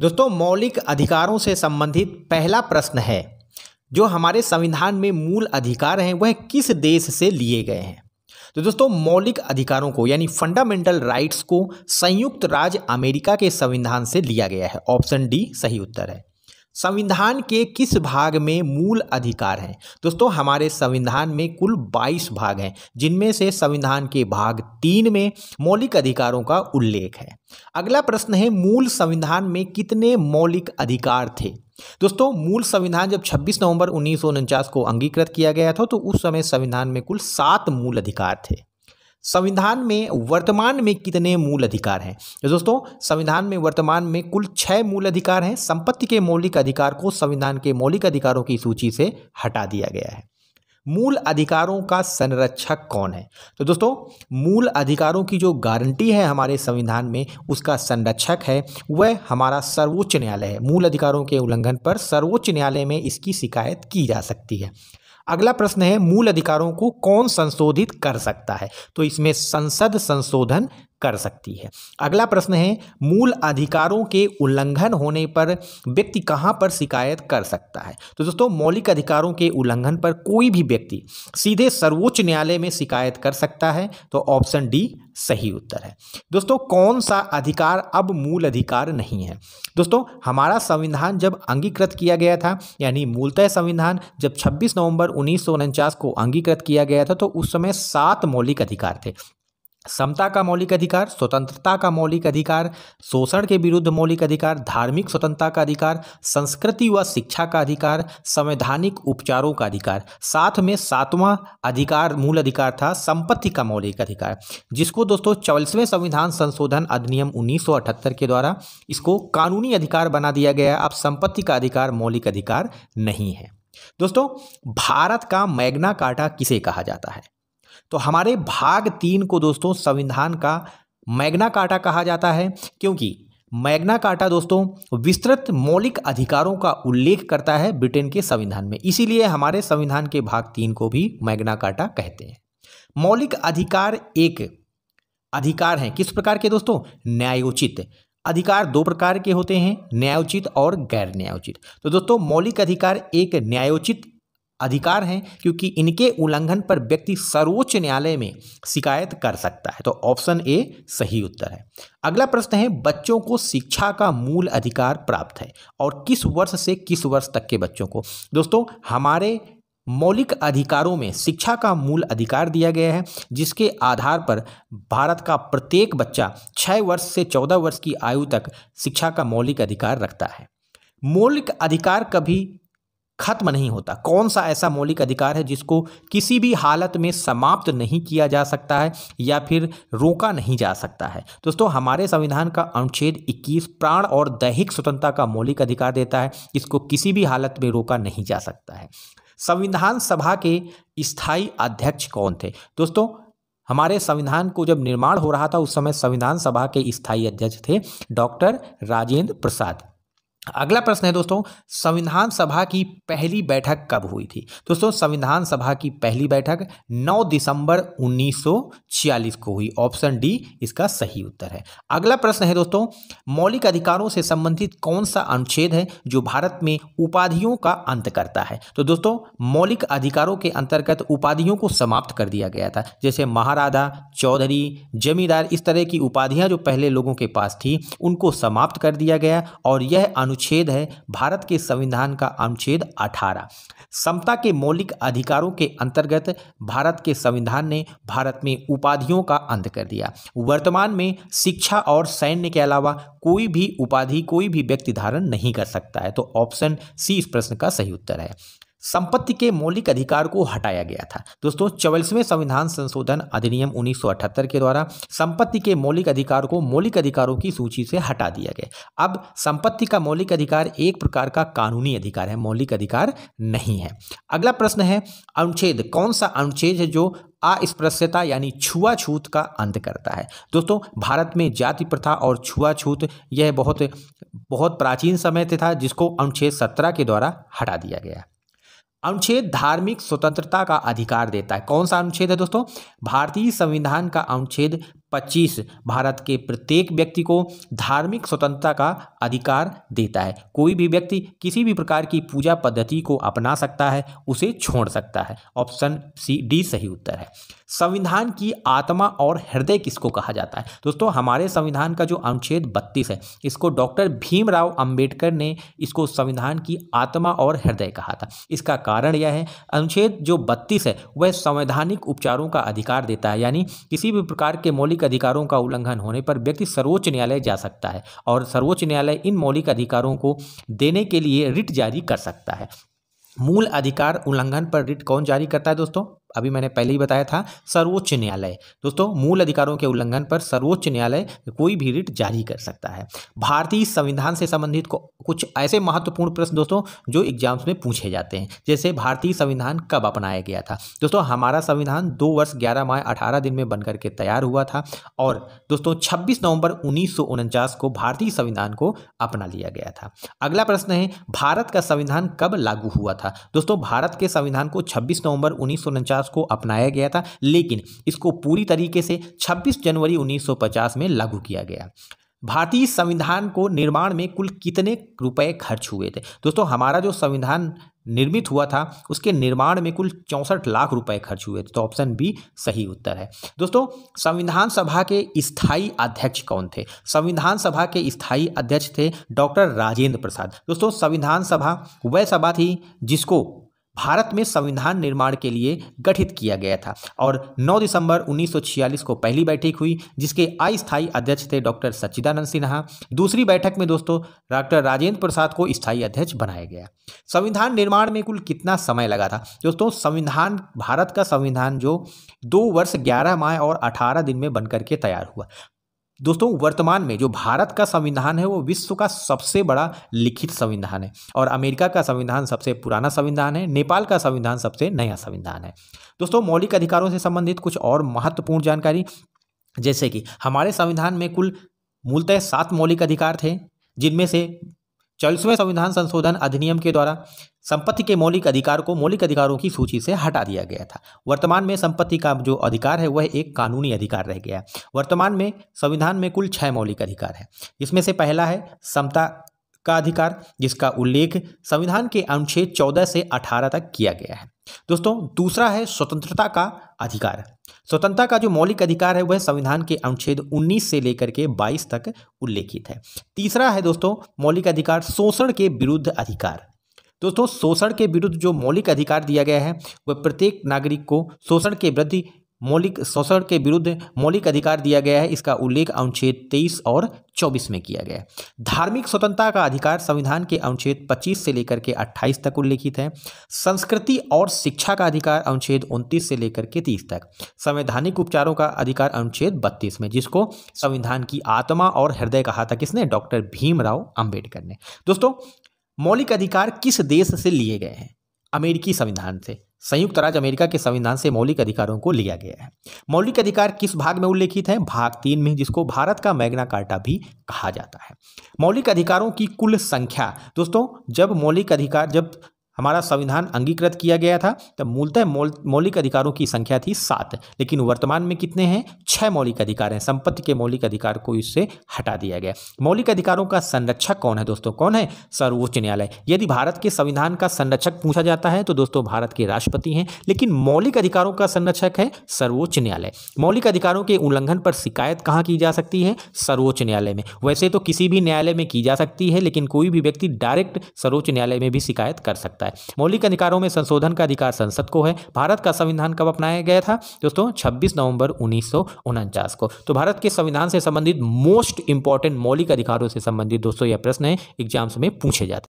दोस्तों मौलिक अधिकारों से संबंधित पहला प्रश्न है जो हमारे संविधान में मूल अधिकार हैं वह किस देश से लिए गए हैं तो दोस्तों मौलिक अधिकारों को यानी फंडामेंटल राइट्स को संयुक्त राज्य अमेरिका के संविधान से लिया गया है ऑप्शन डी सही उत्तर है संविधान के किस भाग में मूल अधिकार हैं दोस्तों हमारे संविधान में कुल 22 भाग हैं जिनमें से संविधान के भाग तीन में मौलिक अधिकारों का उल्लेख है अगला प्रश्न है मूल संविधान में कितने मौलिक अधिकार थे दोस्तों मूल संविधान जब 26 नवंबर उन्नीस को अंगीकृत किया गया था तो उस समय संविधान में कुल सात मूल अधिकार थे संविधान में वर्तमान में कितने मूल अधिकार हैं तो दोस्तों संविधान में वर्तमान में कुल छः मूल अधिकार हैं संपत्ति के मौलिक अधिकार को संविधान के मौलिक अधिकारों की सूची से हटा दिया गया है मूल अधिकारों का संरक्षक कौन है तो दोस्तों मूल अधिकारों की जो गारंटी है हमारे संविधान में उसका संरक्षक है वह हमारा सर्वोच्च न्यायालय है मूल अधिकारों के उल्लंघन पर सर्वोच्च न्यायालय में इसकी शिकायत की जा सकती है अगला प्रश्न है मूल अधिकारों को कौन संशोधित कर सकता है तो इसमें संसद संशोधन कर सकती है अगला प्रश्न है मूल अधिकारों के उल्लंघन होने पर व्यक्ति कहाँ पर शिकायत कर सकता है तो दोस्तों मौलिक अधिकारों के उल्लंघन पर कोई भी व्यक्ति सीधे सर्वोच्च न्यायालय में शिकायत कर सकता है तो ऑप्शन डी सही उत्तर है दोस्तों कौन सा अधिकार अब मूल अधिकार नहीं है दोस्तों हमारा संविधान जब अंगीकृत किया गया था यानी मूलतः संविधान जब 26 नवंबर उन्नीस को अंगीकृत किया गया था तो उस समय सात मौलिक अधिकार थे समता का मौलिक अधिकार स्वतंत्रता का मौलिक अधिकार शोषण के विरुद्ध मौलिक अधिकार धार्मिक स्वतंत्रता का अधिकार संस्कृति व शिक्षा का अधिकार संवैधानिक उपचारों का अधिकार साथ में सातवां अधिकार मूल अधिकार था संपत्ति का मौलिक अधिकार जिसको दोस्तों चौबीसवें संविधान संशोधन अधिनियम उन्नीस के द्वारा इसको कानूनी अधिकार बना दिया गया अब संपत्ति का अधिकार मौलिक अधिकार नहीं है दोस्तों भारत का मैग्ना कार्टा किसे कहा जाता है तो हमारे भाग तीन को दोस्तों संविधान का मैग्ना काटा कहा जाता है क्योंकि मैग्ना काटा दोस्तों विस्तृत मौलिक अधिकारों का उल्लेख करता है ब्रिटेन के संविधान में इसीलिए हमारे संविधान के भाग तीन को भी मैग्ना काटा कहते हैं मौलिक अधिकार एक अधिकार है किस प्रकार के दोस्तों न्यायोचित अधिकार दो प्रकार के होते हैं न्यायोचित और गैर न्यायोचित तो दोस्तों मौलिक अधिकार एक न्यायोचित अधिकार हैं क्योंकि इनके उल्लंघन पर व्यक्ति सर्वोच्च न्यायालय में शिकायत कर सकता है तो ऑप्शन ए सही उत्तर है अगला प्रश्न है बच्चों को शिक्षा का मूल अधिकार प्राप्त है और किस वर्ष से किस वर्ष तक के बच्चों को दोस्तों हमारे मौलिक अधिकारों में शिक्षा का मूल अधिकार दिया गया है जिसके आधार पर भारत का प्रत्येक बच्चा छः वर्ष से चौदह वर्ष की आयु तक शिक्षा का मौलिक अधिकार रखता है मौलिक अधिकार कभी खत्म नहीं होता कौन सा ऐसा मौलिक अधिकार है जिसको किसी भी हालत में समाप्त नहीं किया जा सकता है या फिर रोका नहीं जा सकता है दोस्तों हमारे संविधान का अनुच्छेद 21 प्राण और दैहिक स्वतंत्रता का मौलिक अधिकार देता है इसको किसी भी हालत में रोका नहीं जा सकता है संविधान सभा के स्थायी अध्यक्ष कौन थे दोस्तों हमारे संविधान को जब निर्माण हो रहा था उस समय संविधान सभा के स्थायी अध्यक्ष थे डॉक्टर राजेंद्र प्रसाद अगला प्रश्न है दोस्तों संविधान सभा की पहली बैठक कब हुई थी दोस्तों संविधान सभा की पहली बैठक 9 दिसंबर 1946 को हुई ऑप्शन डी इसका सही उत्तर है अगला प्रश्न है दोस्तों मौलिक अधिकारों से संबंधित कौन सा अनुच्छेद है जो भारत में उपाधियों का अंत करता है तो दोस्तों मौलिक अधिकारों के अंतर्गत उपाधियों को समाप्त कर दिया गया था जैसे महाराजा चौधरी जमींदार इस तरह की उपाधियां जो पहले लोगों के पास थी उनको समाप्त कर दिया गया और यह अनुच्छेद है भारत के संविधान का अनुच्छेद 18 समता के मौलिक अधिकारों के अंतर्गत भारत के संविधान ने भारत में उपाधियों का अंत कर दिया वर्तमान में शिक्षा और सैन्य के अलावा कोई भी उपाधि कोई भी व्यक्ति धारण नहीं कर सकता है तो ऑप्शन सी इस प्रश्न का सही उत्तर है संपत्ति के मौलिक अधिकार को हटाया गया था दोस्तों चौबीसवें संविधान संशोधन अधिनियम 1978 के द्वारा संपत्ति के मौलिक अधिकार को मौलिक अधिकारों की सूची से हटा दिया गया अब संपत्ति का मौलिक अधिकार एक प्रकार का कानूनी अधिकार है मौलिक अधिकार नहीं है अगला प्रश्न है अनुच्छेद कौन सा अनुच्छेद है जो अस्पृश्यता यानी छुआछूत का अंत करता है दोस्तों भारत में जाति प्रथा और छुआछूत यह बहुत बहुत प्राचीन समय से था जिसको अनुच्छेद सत्रह के द्वारा हटा दिया गया अनुच्छेद धार्मिक स्वतंत्रता का अधिकार देता है कौन सा अनुच्छेद है दोस्तों भारतीय संविधान का अनुच्छेद पच्चीस भारत के प्रत्येक व्यक्ति को धार्मिक स्वतंत्रता का अधिकार देता है कोई भी व्यक्ति किसी भी प्रकार की पूजा पद्धति को अपना सकता है उसे छोड़ सकता है ऑप्शन सी डी सही उत्तर है संविधान की आत्मा और हृदय किसको कहा जाता है दोस्तों हमारे संविधान का जो अनुच्छेद बत्तीस है इसको डॉक्टर भीमराव अंबेडकर ने इसको संविधान की आत्मा और हृदय कहा था इसका कारण यह है अनुच्छेद जो बत्तीस है वह संवैधानिक उपचारों का अधिकार देता है यानी किसी भी प्रकार के मौलिक मौलिक अधिकारों का उल्लंघन होने पर व्यक्ति सर्वोच्च न्यायालय जा सकता है और सर्वोच्च न्यायालय इन मौलिक अधिकारों को देने के लिए रिट जारी कर सकता है मूल अधिकार उल्लंघन पर रिट कौन जारी करता है दोस्तों अभी मैंने पहले ही बताया था सर्वोच्च न्यायालय दोस्तों मूल अधिकारों के उल्लंघन पर सर्वोच्च न्यायालय कोई भी रिट जारी कर सकता है भारतीय संविधान से संबंधित को कुछ ऐसे महत्वपूर्ण प्रश्न दोस्तों जो एग्जाम्स में पूछे जाते हैं जैसे भारतीय संविधान कब अपनाया गया था दोस्तों हमारा संविधान दो वर्ष ग्यारह माह अठारह दिन में बनकर के तैयार हुआ था और दोस्तों छब्बीस नवंबर उन्नीस को भारतीय संविधान को अपना लिया गया था अगला प्रश्न है भारत का संविधान कब लागू हुआ था दोस्तों भारत के संविधान को छब्बीस नवंबर उन्नीस 1950 को अपनाया गया था लेकिन इसको पूरी तरीके से 26 जनवरी 1950 में लागू किया गया भारतीय संविधान को निर्माण में कुल कितने रुपए खर्च हुए थे दोस्तों हमारा जो संविधान निर्मित हुआ था उसके निर्माण में कुल चौंसठ लाख रुपए खर्च हुए थे तो ऑप्शन बी सही उत्तर है दोस्तों संविधान सभा के स्थायी अध्यक्ष कौन थे संविधान सभा के स्थायी अध्यक्ष थे डॉक्टर राजेंद्र प्रसाद दोस्तों संविधान सभा वह सभा थी जिसको भारत में संविधान निर्माण के लिए गठित किया गया था और 9 दिसंबर 1946 को पहली बैठक हुई जिसके अस्थायी अध्यक्ष थे डॉक्टर सच्चिदानंद सिन्हा दूसरी बैठक में दोस्तों डॉक्टर राजेंद्र प्रसाद को स्थायी अध्यक्ष बनाया गया संविधान निर्माण में कुल कितना समय लगा था दोस्तों संविधान भारत का संविधान जो दो वर्ष ग्यारह माह और अठारह दिन में बनकर के तैयार हुआ दोस्तों वर्तमान में जो भारत का संविधान है वो विश्व का सबसे बड़ा लिखित संविधान है और अमेरिका का संविधान सबसे पुराना संविधान है नेपाल का संविधान सबसे नया संविधान है दोस्तों मौलिक अधिकारों से संबंधित कुछ और महत्वपूर्ण जानकारी जैसे कि हमारे संविधान में कुल मूलतः सात मौलिक अधिकार थे जिनमें से चालीसवें संविधान संशोधन अधिनियम के द्वारा संपत्ति के मौलिक अधिकार को मौलिक अधिकारों की सूची से हटा दिया गया था वर्तमान में संपत्ति का जो अधिकार है वह एक कानूनी अधिकार रह गया है वर्तमान में संविधान में कुल छः मौलिक अधिकार है जिसमें से पहला है समता का अधिकार जिसका उल्लेख संविधान के अनुच्छेद 14 से 18 तक किया गया है दोस्तों दूसरा है स्वतंत्रता का अधिकार स्वतंत्रता का जो मौलिक अधिकार है वह संविधान के अनुच्छेद 19 से लेकर के 22 तक उल्लेखित है तीसरा है दोस्तों मौलिक अधिकार शोषण के विरुद्ध अधिकार दोस्तों शोषण के विरुद्ध जो मौलिक अधिकार दिया गया है वह प्रत्येक नागरिक को शोषण के विरुद्ध मौलिक शोषण के विरुद्ध मौलिक अधिकार दिया गया है इसका उल्लेख अनुच्छेद तेईस और चौबीस में किया गया है धार्मिक स्वतंत्रता का अधिकार संविधान के अनुच्छेद पच्चीस से लेकर के अट्ठाईस तक उल्लेखित है संस्कृति और शिक्षा का अधिकार अनुच्छेद उनतीस से लेकर के तीस तक संवैधानिक उपचारों का अधिकार अनुच्छेद बत्तीस में जिसको संविधान की आत्मा और हृदय कहा था किसने डॉक्टर भीमराव अम्बेडकर ने दोस्तों मौलिक अधिकार किस देश से लिए गए हैं अमेरिकी संविधान से संयुक्त राज्य अमेरिका के संविधान से मौलिक अधिकारों को लिया गया है मौलिक अधिकार किस भाग में उल्लेखित है भाग तीन में जिसको भारत का मैग्ना कार्टा भी कहा जाता है मौलिक अधिकारों की कुल संख्या दोस्तों जब मौलिक अधिकार जब हमारा संविधान अंगीकृत किया गया था तब मूलतः मौलिक अधिकारों की संख्या थी सात लेकिन वर्तमान में कितने हैं छः मौलिक अधिकार हैं संपत्ति के मौलिक अधिकार को इससे हटा दिया गया मौलिक अधिकारों का संरक्षक कौन है दोस्तों कौन है सर्वोच्च न्यायालय यदि भारत के संविधान का संरक्षक पूछा जाता है तो दोस्तों भारत के राष्ट्रपति हैं लेकिन मौलिक अधिकारों का संरक्षक है सर्वोच्च न्यायालय मौलिक अधिकारों के उल्लंघन पर शिकायत कहाँ की जा सकती है सर्वोच्च न्यायालय में वैसे तो किसी भी न्यायालय में की जा सकती है लेकिन कोई भी व्यक्ति डायरेक्ट सर्वोच्च न्यायालय में भी शिकायत कर सकता है है मौलिक अधिकारों में संशोधन का अधिकार संसद को है भारत का संविधान कब अपनाया गया था दोस्तों छब्बीस नवंबर उन्नीस को तो भारत के संविधान से संबंधित मोस्ट इंपॉर्टेंट मौलिक अधिकारों से संबंधित दोस्तों यह प्रश्न है एग्जाम्स में पूछे जाते